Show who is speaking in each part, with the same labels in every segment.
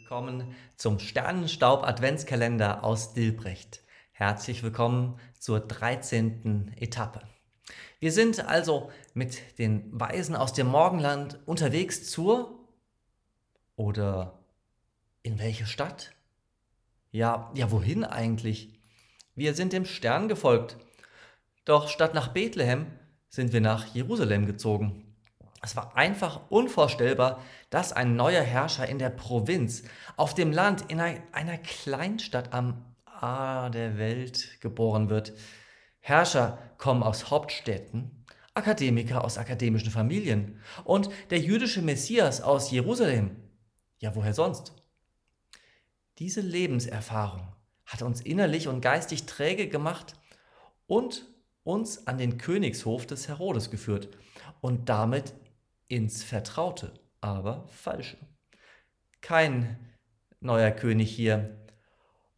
Speaker 1: Willkommen zum Sternenstaub Adventskalender aus Dilbrecht. Herzlich willkommen zur 13. Etappe. Wir sind also mit den Weisen aus dem Morgenland unterwegs zur oder in welche Stadt? Ja, ja, wohin eigentlich? Wir sind dem Stern gefolgt. Doch statt nach Bethlehem sind wir nach Jerusalem gezogen. Es war einfach unvorstellbar, dass ein neuer Herrscher in der Provinz, auf dem Land, in einer Kleinstadt am A der Welt geboren wird. Herrscher kommen aus Hauptstädten, Akademiker aus akademischen Familien und der jüdische Messias aus Jerusalem. Ja, woher sonst? Diese Lebenserfahrung hat uns innerlich und geistig träge gemacht und uns an den Königshof des Herodes geführt und damit ins Vertraute, aber falsche. Kein neuer König hier.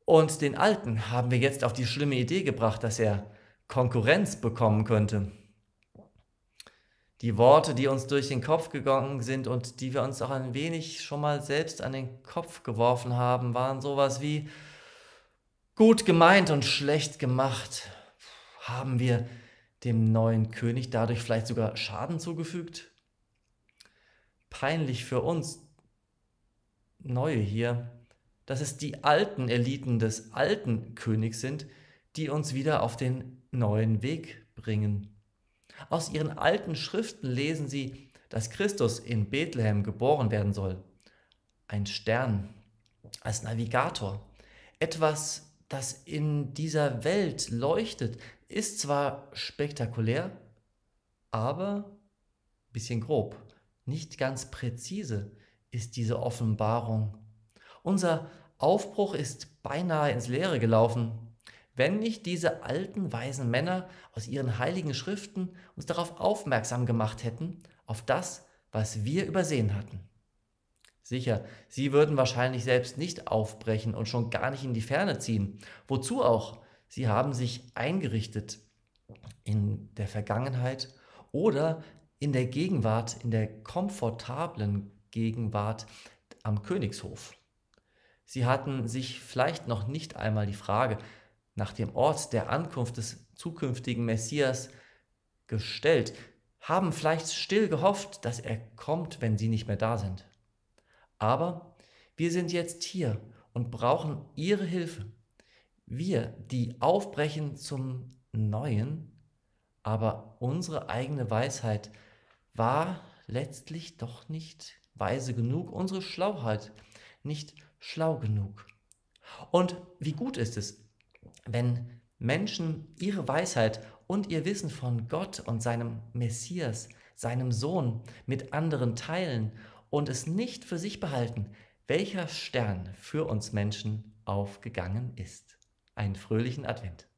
Speaker 1: Und den Alten haben wir jetzt auf die schlimme Idee gebracht, dass er Konkurrenz bekommen könnte. Die Worte, die uns durch den Kopf gegangen sind und die wir uns auch ein wenig schon mal selbst an den Kopf geworfen haben, waren sowas wie gut gemeint und schlecht gemacht. Haben wir dem neuen König dadurch vielleicht sogar Schaden zugefügt? peinlich für uns Neue hier, dass es die alten Eliten des alten Königs sind, die uns wieder auf den neuen Weg bringen. Aus ihren alten Schriften lesen sie, dass Christus in Bethlehem geboren werden soll. Ein Stern als Navigator, etwas, das in dieser Welt leuchtet, ist zwar spektakulär, aber ein bisschen grob nicht ganz präzise ist diese Offenbarung. Unser Aufbruch ist beinahe ins Leere gelaufen, wenn nicht diese alten, weisen Männer aus ihren heiligen Schriften uns darauf aufmerksam gemacht hätten, auf das, was wir übersehen hatten. Sicher, sie würden wahrscheinlich selbst nicht aufbrechen und schon gar nicht in die Ferne ziehen. Wozu auch? Sie haben sich eingerichtet in der Vergangenheit oder in der Gegenwart, in der komfortablen Gegenwart am Königshof. Sie hatten sich vielleicht noch nicht einmal die Frage nach dem Ort der Ankunft des zukünftigen Messias gestellt, haben vielleicht still gehofft, dass er kommt, wenn sie nicht mehr da sind. Aber wir sind jetzt hier und brauchen ihre Hilfe. Wir, die aufbrechen zum Neuen, aber unsere eigene Weisheit war letztlich doch nicht weise genug, unsere Schlauheit nicht schlau genug. Und wie gut ist es, wenn Menschen ihre Weisheit und ihr Wissen von Gott und seinem Messias, seinem Sohn, mit anderen teilen und es nicht für sich behalten, welcher Stern für uns Menschen aufgegangen ist. Einen fröhlichen Advent.